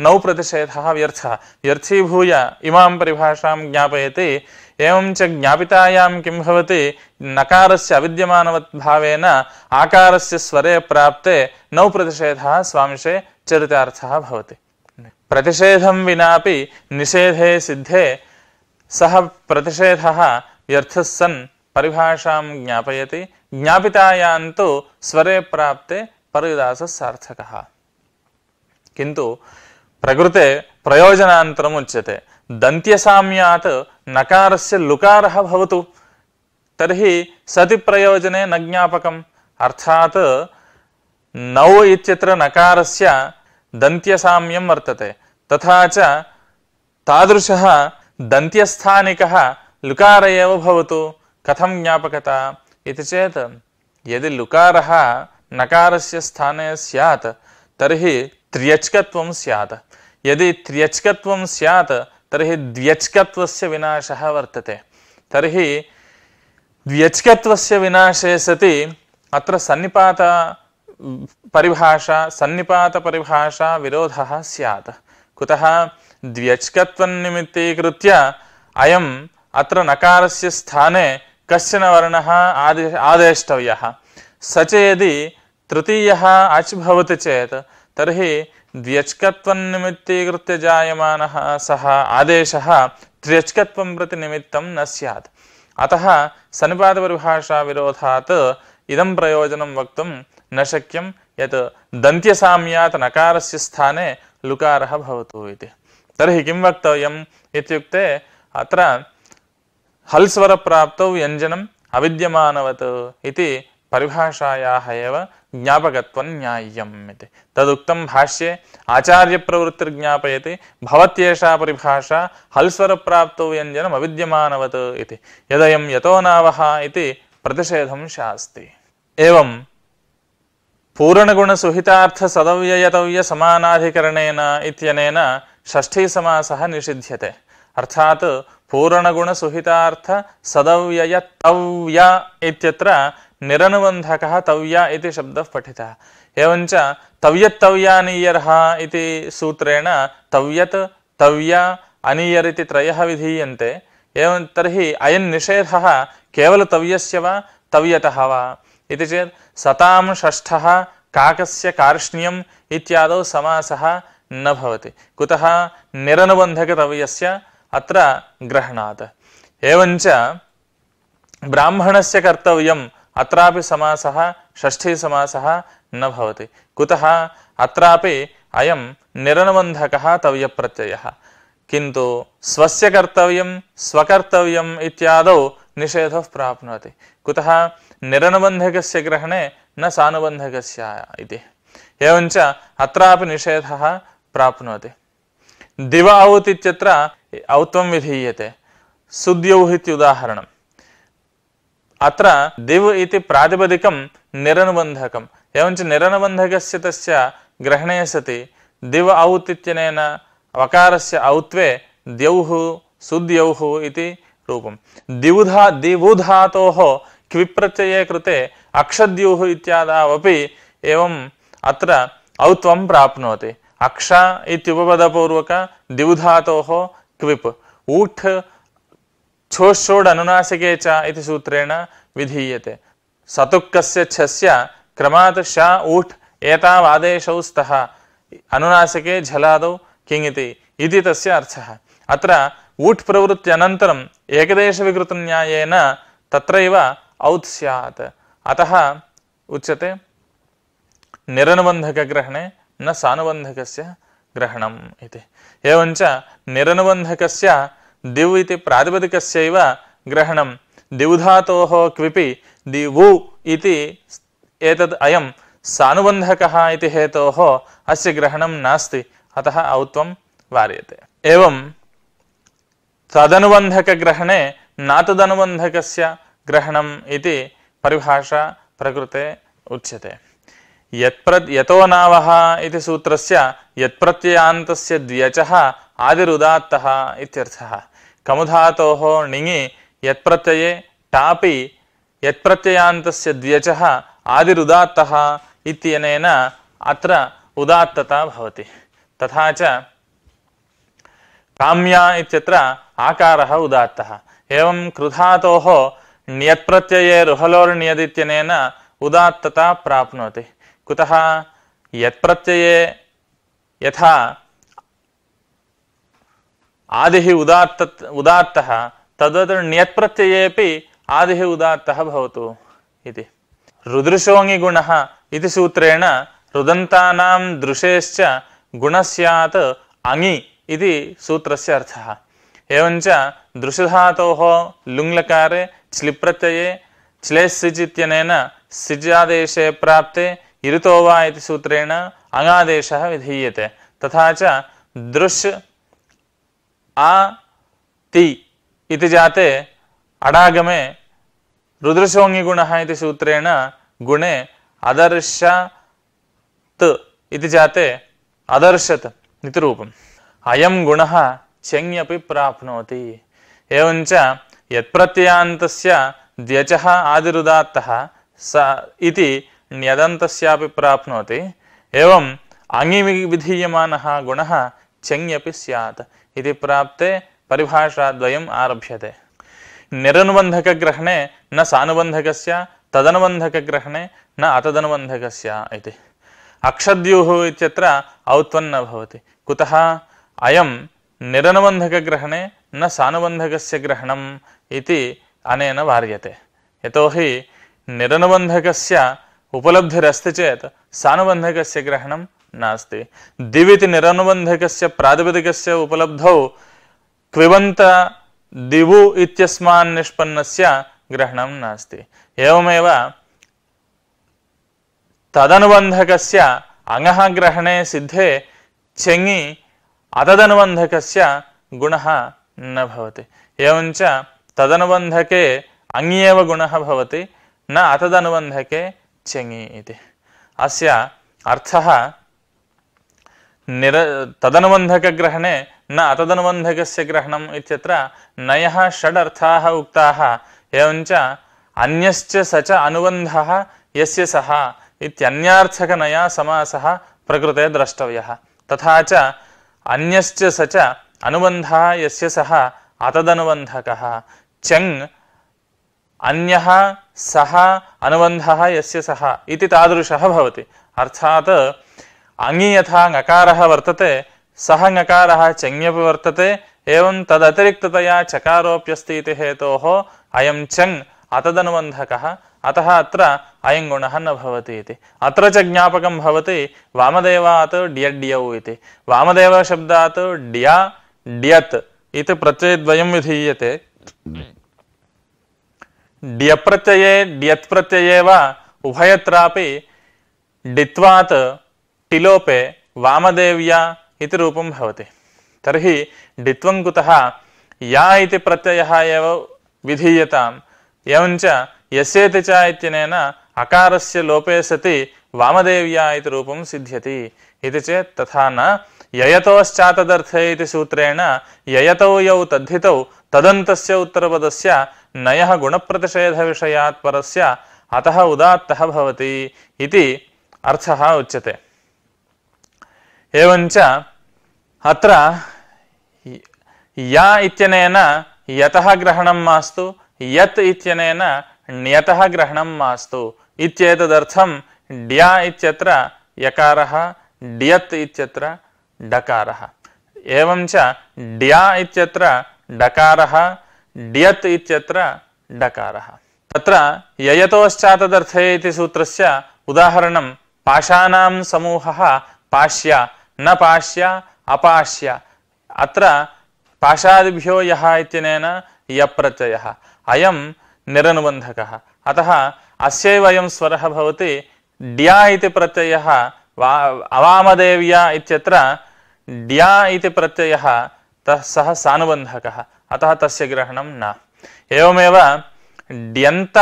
S1: नौ प्रतिषेध व्यर्थ व्यर्थीभूय इम परिभाषा ज्ञापयति एवं च ज्ञापितायां किं भवति नकारस्य आकार से स्वरे प्राप्ते नौ प्रतिषेध स्वांशे चरितार्थः प्रतिषेधम विना निषेधे सिद्धे सह प्रतिषेध व्यर्थ सन् परिभाषां ज्ञापयति ज्ञापितायान्तु स्वरे प्राप्ते परिदाससार्थकः किन्तु प्रकृते प्रयोजनान्तरमुच्यते दन्त्यसाम्यात् नकारस्य लुकारः भवतु तर्हि सति प्रयोजने न ज्ञापकम् अर्थात् नौ इत्यत्र नकारस्य दन्त्यसाम्यं वर्तते तथा च तादृशः दन्त्यस्थानिकः लुकार एव भवतु कथम ज्ञापकता चेत यदि लुकार नकार से स्थाने सैत तरी त्र्यचक सैत यदि त्र्यच्कत्वं स्यात् तर्हि द्व्यच्कत्वस्य विनाशः वर्तते तरी द्व्यचक विनाशे सति अत्र सन्नीपात परिभाषा सन्नीपात परिभाषा विरोध सैत द्व्यच्कत्वन्निमित्तीकृत्य अयम् अत्र नकार से स्थाने कश्चन वर्णः आदे आदेष्टव्यः स च यदि तृतीयः अच् भवति चेत् तर्हि त्यच्कत्वन्निमित्तीकृत्य जायमानः सः आदेशः त्र्यच्कत्वं प्रति निमित्तं न स्यात् अतः सनिपातपरिभाषाविरोधात् इदं प्रयोजनं वक्तुं न शक्यं यत् दन्त्यसाम्यात् नकारस्य स्थाने लुकारः भवतु इति तर्हि किं वक्तव्यम् इत्युक्ते अत्र हल्स्वरप्राप्तौ व्यञ्जनम् अविद्यमानवत् इति परिभाषायाः एव ज्ञापकत्वं न्याय्यम् इति तदुक्तं भाष्ये आचार्यप्रवृत्तिर्ज्ञापयति भवत्येषा परिभाषा हल्स्वरप्राप्तौ व्यञ्जनम् अविद्यमानवत् इति यदयं यतो नावः इति प्रतिषेधं शास्ति एवं पूरणगुणसुहितार्थसदव्ययतव्यसमानाधिकरणेन इत्यनेन षष्ठीसमासः निषिध्यते ಅರ್ಥಾತ್ ಪೂರ್ಣಗುಣ ಸುಹಿತಾರ್ಥ ಸದವ್ಯಯ ತವ್ಯ ಇತ್ಯತ್ರ ನಿರನುಬಂಧಕ ತವ್ಯ ಇತಿ ಶಬ್ದ ಪಠಿತ ಏವಂಚ ತವ್ಯತ್ತವ್ಯಾನೀಯರ್ಹ ಇತಿ ಸೂತ್ರೇಣ ತವ್ಯತ್ ತವ್ಯ ಅನೀಯರಿತಿ ತ್ರಯಃ ವಿಧೀಯಂತೆ ಏವಂ ತರ್ಹಿ ಅಯನ್ ನಿಷೇಧಃ ಕೇವಲ ತವ್ಯಸ್ಯ ವಾ ತವ್ಯತಃ ವಾ ಇತಿ ಚೇತ್ ಸತಾಂ ಷಷ್ಠಃ ಕಾಕಸ್ಯ ಕಾರ್ಷ್ಣ್ಯಂ ಇತ್ಯಾದೌ ಸಮಾಸಃ न भवति कुतः ತವ್ಯಸ್ಯ अत्र ग्रहणात् एवञ्च ब्राह्मणस्य कर्तव्यम् अत्रापि समासः षष्ठीसमासः न भवति कुतः अत्रापि अयं निरनुबन्धकः तव्यप्रत्ययः किन्तु स्वस्य कर्तव्यं स्वकर्तव्यम् इत्यादौ निषेधं प्राप्नोति कुतः निरनुबन्धकस्य ग्रहणे न सानुबन्धकस्य इति एवञ्च अत्रापि निषेधः प्राप्नोति दिव आहुत इत्यत्र विधीये विधीयते सुद्यौः इत्युदाहरणम् अत्र दिव् इति प्रातिपदिकं निरनुबन्धकम् एवञ्च निरनुबन्धकस्य तस्य ग्रहणे सति दिव औत् इत्यनेन वकारस्य औत्वे द्यौः सुद्यौः इति दिवुधा दिवुधातोः क्विप्रत्यये कृते अक्षद्युः इत्यादावपि एवम् अत्र औत्वं प्राप्नोति अक्ष इत्युपदपूर्वक दिवधातोः क्विप् ऊठ् छोच्छोड् अनुनासिके च इति सूत्रेण विधीयते सतुक्कस्य छस्य क्रमात् श ऊठ् एतावादेशौ स्तः अनुनासिके झलादौ किङ् इति तस्य अर्थः अत्र ऊठ् प्रवृत्त्यनन्तरम् एकदेशविकृतन्यायेन तत्रैव औत्स्यात् अतः उच्यते निरनुबन्धकग्रहणे न सानुबन्धकस्य ग्रहणम् इति एवञ्च निरनुबन्धकस्य दिव् इति प्रातिपदिकस्यैव ग्रहणं दिवधातोः क्विपि दिवु इति एतद् अयं अस्य ग्रहणं नास्ति अतः औत्वं वार्यते एवं तदनुबन्धकग्रहणे न तदनुबन्धकस्य ग्रहणम् इति परिभाषा प्रकृते उच्यते ಯತ್ಪ್ರ ಯಥೋ ನಾವಹ ಇತಿ ಸೂತ್ರಸ್ಯ ಯತ್ಪ್ರತ್ಯಯಾಂತಸ್ಯ ದ್ವ್ಯಚಃ ಆದಿರುದಾತ್ತಃ ಇತ್ಯರ್ಥಃ ಯತ್ಪ್ರತ್ಯಯೇ ಟಾಪಿ ಯತ್ಪ್ರತ್ಯಯಾಂತಸ್ಯ ದ್ವ್ಯಚಃ ಆದಿರುದಾತ್ತಃ ಅತ್ರ ಉದಾತ್ತತಾ ಭವತಿ कुतः यत्प्रत्यये यथा आदिः उदात्त उदात्तः तद्वत् ण्यत्प्रत्ययेपि आदिः उदात्तः भवतु इति रुदृशोङिगुणः इति सूत्रेण रुदन्तानां दृशेश्च गुणस्यात् अङि इति सूत्रस्य अर्थः एवञ्च दृशधातोः लुङ्लकारे च्लिप्रत्यये च्लेस्सिच् इत्यनेन सिजादेशे प्राप्ते इरुतो वा इति सूत्रेण विधीयते तथा च दृश् आ इति जाते अडागमे रुद्रशोङ्गिगुणः इति सूत्रेण गुणे अदर्श इति जाते अदर्शत इति रूपम् अयं गुणः शङ्यपि प्राप्नोति आदिरुदात्तः स इति न्यदंत प्राप्नोति एवं अंगि विधीयम गुण चंग्य सैत प्राप्ते परिभाषाद्वयम् आरभ्यते निरनुबन्धकग्रहणे न सानुबन्धकस्य तदनुबन्धकग्रहणे न अतदनुबन्धकस्य इति अक्षद्युः इत्यत्र औत्वन्न भवति कुतः अयं निरनुबन्धकग्रहणे न सानुबंधक ग्रहण इति अनेन वार्यते यतोहि निरनुबन्धकस्य ఉపలబ్ధిరస్తి చేత్ సానుబంధకస్య గ్రహణం నాస్తి దివితి నిరనుబంధకస్య ప్రాతిపదికస్య ఉపలబ్ధౌ క్విబంత దివు ఇత్యస్మాన్ నిష్పన్నస్య గ్రహణం నాస్తి ఏమేవ తదనుబంధకస్య అంగః సిద్ధే చెంగి అతదనుబంధకస్య గుణ నవతి भवति తదనుబంధకే तदनुबन्धके గుణ భవతి నా అతదనుబంధకే ಚಿಿತಿ ಅರ್ಥ ನಿರ ತದನುಬಂಧಕಗ್ರಹಣೆ ನತದನುಬಂಧಕ್ರಹಣ ಷಡರ್ಥ ಉಕ್ತ ಅನ್ಯ್ ಸುಬಂಧ ಯಥನ ಪ್ರಕೃತೆ ದ್ರಷ್ಟ ಅನುಬಂಧ ಸನುಬಂಧ ಸಹ ಅತದನುಬಂಧಕ ಚಂಗ್ ಅನ್ಯ ಸಹ ಅನುಬಂಧ ಯಸ್ಯ ಸಹ ಇತಿ ತಾದೃಶಃ ಭವತಿ ಅರ್ಥಾತ್ ಅಂಗಿ ಯಥಾ ಞಕಾರ ವರ್ತತೆ ಸಹ ಣಕಾರ ಚಂಗ್ಯಪಿ ವರ್ತತೆ ಏವಂ ತದತಿರಿಕ್ತತೆಯ ಚಕಾರೋಪ್ಯಸ್ತಿ ಇತಿ ಹೇತೋಃ ಅಯಂ ಚಂಗ್ ಅತದನುಬಂಧಕ ಅತಃ ಅತ್ರ ಅಯಂ ಗುಣಃ ನ ಭವತಿ ಇತಿ ಅತ್ರ ಚ ಜ್ಞಾಪಕಂ ಭವತಿ ವಾಮದೇವಾತ್ ಡಿಯಡ್ಯೌ ಇತಿ ವಾಮದೇವ ಶಬ್ದಾತ್ ಡಿಯಾ ಡ್ಯತ್ ಇತಿ ಪ್ರತ್ಯಯದ್ವಯಂ ವಿಧೀಯತೆ ड्यप्रत्यये ड्यत्प्रत्यये प्रत्यय उभयत्रापि डित्वात् टिलोपे वामदेव्या इति रूपं भवति तर्हि डित्वं कुतः या इति प्रत्ययः एव विधीयताम् एवञ्च यस्येति च इत्यनेन अकारस्य लोपे सति वामदेव्या इति रूपं सिद्ध्यति इति चेत् तथा न ಯಯತೋಶ್ಚಾತದರ್ಥೇ ಇತಿ ಸೂತ್ರೇಣ ಯಯತೌ ಯೌ ತದ್ಧಿತೌ ತದಂತಸ್ಯ ಉತ್ತರಪದಸ್ಯ ನಯಃ ಗುಣಪ್ರತಿಷೇಧ ವಿಷಯಾತ್ ಪರಸ್ಯ ಅತಃ ಉದಾತ್ತಃ ಭವತಿ ಇತಿ ಅರ್ಥ ಉಚ್ಯತೆ ಏವಂಚ ಅತ್ರ ಯಾ ಇತ್ಯನೇನ ಯತಃ ಗ್ರಹಣಂ ಮಾಸ್ತು ಯತ್ ಇತ್ಯನೇನ ನ್ಯತಃ ಗ್ರಹಣಂ ಮಾಸ್ತು ಇತ್ಯೇತದರ್ಥಂ ಡ್ಯಾ ಇತ್ಯತ್ರ ಯಕಾರಃ ಡ್ಯತ್ ಇತ್ಯತ್ರ डकार एवं च ड्या सूत्र डकारः ड्यत् इत्यत्र डकारः पाश्य न पाश्य अश्य अशादिभ्यो पाशादिभ्यो यः इत्यनेन यप्रत्ययः अतः अस्यैव स्वर स्वरः भवति ड्या इति वा अवामदेव्या ಡ್ಯಾ ಇತಿ ಪ್ರತ್ಯಯ ಸಹ ಸಾಬಂಧಕ ಅತ ಡ್ಯಂತ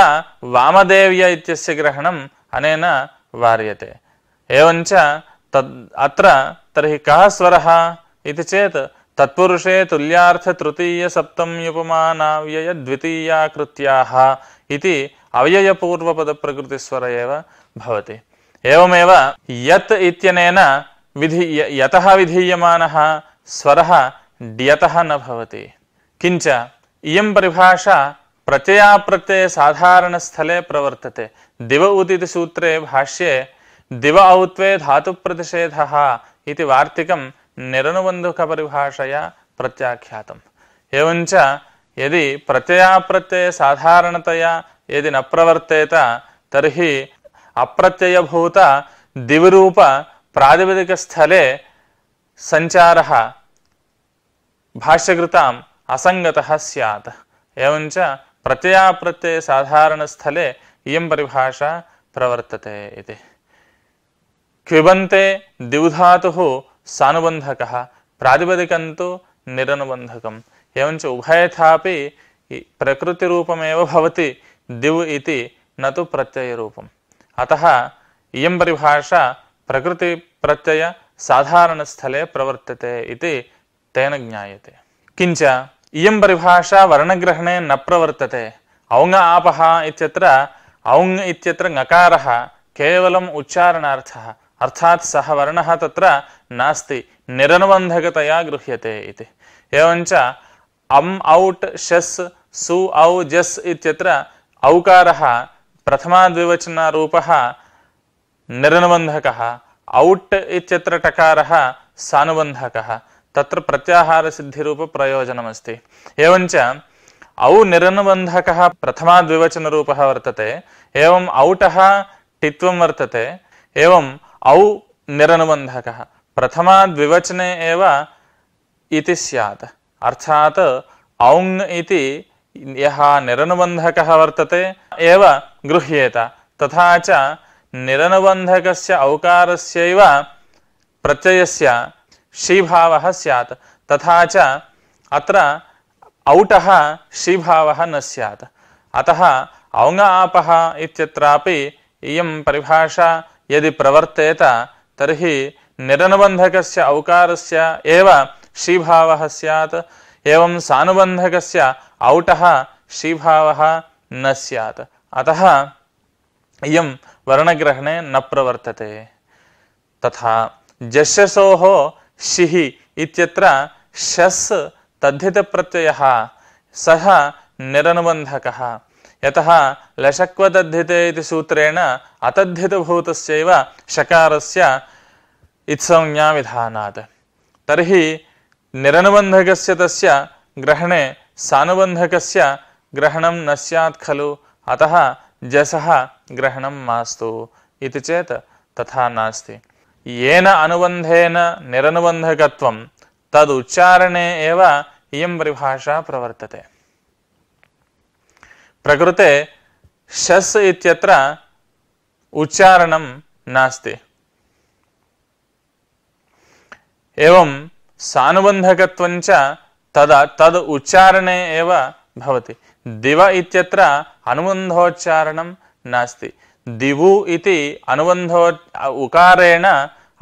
S1: ವಾಮದೇವ್ಯ ಇತ್ಯಸ್ಯ ಗ್ರಹಣ ಅನೇನ ವಾರ್ಯತೆ ಅರ್ಹ ಕರೇತೇ ತುಲ್ಯಾತೀಯ ಸಪ್ತಮ್ಯುಪಮ್ಯಯ ದ್ವಿತೀಯಕೃತಿಯವ್ಯಯಪೂರ್ವ ಪದ ಪ್ರಕೃತಿ ಯತ್ ಇತ್ಯನೇನ विधि यतः विधीयमानः स्वरः डियतः न भवति किञ्च इयं परिभाषा प्रत्ययाप्रत्यये साधारणस्थले प्रवर्तते दिव उदिति सूत्रे भाष्ये दिव औत्वे धातुप्रतिषेधः इति वार्तिकं निरनुबन्धुकपरिभाषया प्रत्याख्यातम् एवञ्च यदि प्रत्ययाप्रत्यये साधारणतया यदि न प्रवर्तेत तर्हि अप्रत्ययभूत दिवरूप प्रातिपदिकस्थले सञ्चारः भाष्यकृताम् असङ्गतः स्यात् एवञ्च प्रत्ययाप्रत्ययसाधारणस्थले इयं परिभाषा प्रवर्तते इति क्विबन्ते द्विधातुः सानुबन्धकः प्रातिपदिकं तु निरनुबन्धकम् एवञ्च उभयथापि प्रकृतिरूपमेव भवति दिव् इति न तु प्रत्ययरूपम् अतः इयं परिभाषा ಪ್ರಕೃತಿ ಪ್ರತ್ಯಯ ಸಾಧಾರಣ ಸ್ಥಳೇ ಪ್ರವರ್ತತೆ ಇತಿ ತೇನ ಜ್ಞಾಯತೆ ಕಿಂಚ ಇಯಂ ಪರಿಭಾಷಾ ವರ್ಣಗ್ರಹಣೆ ನ ಪ್ರವರ್ತತೆ ಔಂಗ ಆಪಃ ಇತ್ಯತ್ರ ಔಂಗ ಇತ್ಯತ್ರ ಗಕಾರಃ ಕೇವಲಂ ಉಚ್ಚಾರಣಾರ್ಥ ಅರ್ಥಾತ್ ಸಹ ವರ್ಣಃ ತತ್ರ ನಾಸ್ತಿ ನಿರನುಬಂಧಕತೆಯ ಗೃಹ್ಯತೆ ಇತಿ ಏವಂಚ ಅಂ ಔಟ್ ಶಸ್ ಸು ಔ ಜಸ್ ಇತ್ಯತ್ರ ಔಕಾರಃ ದ್ವಿವಚನ ರೂಪಃ निरनुबन्धकः औट् इत्यत्र टकारः सानुबन्धकः तत्र प्रत्याहारसिद्धिरूपप्रयोजनमस्ति एवञ्च औ निरनुबन्धकः प्रथमाद्विवचनरूपः वर्तते एवम् औटः टित्वं वर्तते एवम् औ निरनुबन्धकः प्रथमाद्विवचने एव इति स्यात् अर्थात् औङ् इति यः निरनुबन्धकः वर्तते एव गृह्येत तथा च निरनुबंधक औकार से प्रत्यय से शीभाव सैत् तथा च अत्र औटः शीभावः न सैत् अतः औंग आप इं पिभाषा यदि प्रवर्तेत तर्हि निरनुबन्धकस्य औकारस्य एव शीभावः स्यात् एवं औट औटः शीभावः न सैत् अतः ಇಯಂ ವರ್ಣಗ್ರಹಣೆ ನ ಪ್ರವರ್ತತೆ ತಥಾ ಜಶಸೋಹ ಶಿಹಿ ಇತ್ಯತ್ರ ಶಸ್ ತದ್ಧಿತ ಪ್ರತ್ಯಯ ಸಹ ನಿರನುಬಂಧಕ ಯತಃ ಲಶಕ್ವತದ್ಧಿತೆ ಇತಿ ಸೂತ್ರೇಣ ಅತದ್ಧಿತಭೂತಸ್ಯೈವ ಶಕಾರಸ್ಯ ಇತ್ಸಂಜ್ಞಾ ವಿಧಾನಾತ್ ತರ್ಹಿ ನಿರನುಬಂಧಕಸ್ಯ ತಸ್ಯ ಗ್ರಹಣೆ ಸಾನುಬಂಧಕಸ್ಯ ಗ್ರಹಣಂ ನ ಸ್ಯಾತ್ ಖಲು ಅತಃ జసహ గ్రహణం మాస్తు ఇది చేత తథా నాస్తి ఏన అనుబంధేన నిరనుబంధకత్వం తదుచ్చారణే ఏవ ఇయం పరిభాష ప్రవర్తతే ప్రకృతే షస్ ఇత్యత్ర ఉచ్చారణం నాస్తి ఏం సానుబంధకత్వం చ తద తద్ ఉచ్చారణే ఏవ భవతి దివ ఇత్యత్ర अनुबन्धोच्चारणं नास्ति दिवु इति अनुबन्धो उकारेण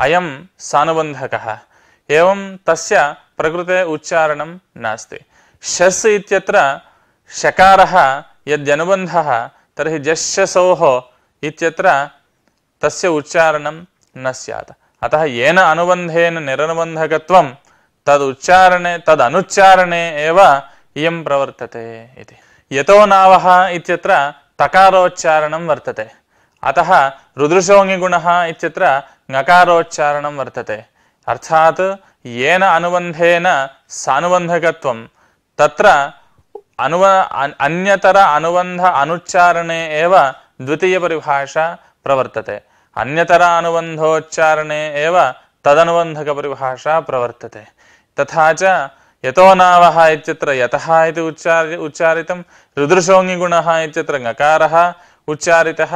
S1: अयं सानुबन्धकः एवं तस्य प्रकृते उच्चारणं नास्ति शस् इत्यत्र शकारः यद्यनुबन्धः तर्हि जस्यसोः इत्यत्र तस्य उच्चारणं न स्यात् अतः येन अनुबन्धेन निरनुबन्धकत्वं तदुच्चारणे तदनुच्चारणे एव इयं प्रवर्तते इति ಯಥೋ ನಾವಹ ಇತ್ಯತ್ರ ತಕಾರೋಚ್ಚಾರಣಂ ವರ್ತತೆ ಅತಃ ರುದೃಶೋಂಗಿಗುಣಃ ಇತ್ಯತ್ರ ನಕಾರೋಚ್ಚಾರಣಂ ವರ್ತತೆ ಅರ್ಥಾತ್ ಏನ ಅನುಬಂಧೇನ ಸಾನುಬಂಧಕತ್ವ ತತ್ರ ಅನುವ ಅನ್ಯತರ ಅನುಬಂಧ ಅನುಚ್ಚಾರಣೆ ಏವ ದ್ವಿತೀಯ ಪರಿಭಾಷಾ ಪ್ರವರ್ತತೆ ಅನ್ಯತರ ಅನುಬಂಧೋಚ್ಚಾರಣೆ ಏವ ತದನುಬಂಧಕ ಪರಿಭಾಷಾ ಪ್ರವರ್ತತೆ ತಥಾಚ यतो नावः इत्यत्र यतः इति उच्चार्य उच्चारितं रुदृशोङ्गिगुणः इत्यत्र ङकारः उच्चारितः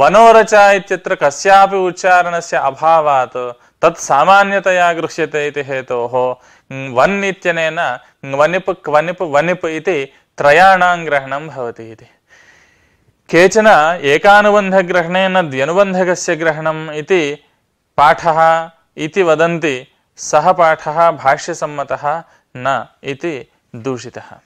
S1: वनोरचा इत्यत्र कस्यापि उच्चारणस्य अभावात् तत् सामान्यतया गृह्यते इति हेतोः वन् इत्यनेन वनिप् क्वनिप् वनिप् इति त्रयाणां ग्रहणं भवति इति केचन एकानुबन्धग्रहणेन द्व्यनुबन्धकस्य ग्रहणम् इति पाठः इति वदन्ति सः पाठः भाष्यसम्मतः न इति दूषितः